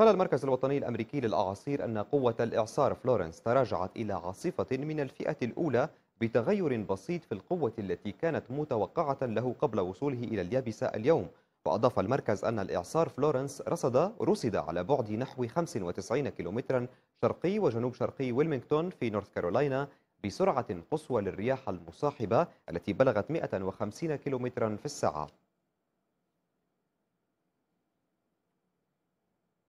قال المركز الوطني الأمريكي للأعاصير أن قوة الإعصار فلورنس تراجعت إلى عاصفة من الفئة الأولى بتغير بسيط في القوة التي كانت متوقعة له قبل وصوله إلى اليابسة اليوم وأضاف المركز أن الإعصار فلورنس رصد رصد على بعد نحو 95 كيلومترا شرقي وجنوب شرقي ويلمينغتون في نورث كارولاينا بسرعة قصوى للرياح المصاحبة التي بلغت 150 كيلومترا في الساعة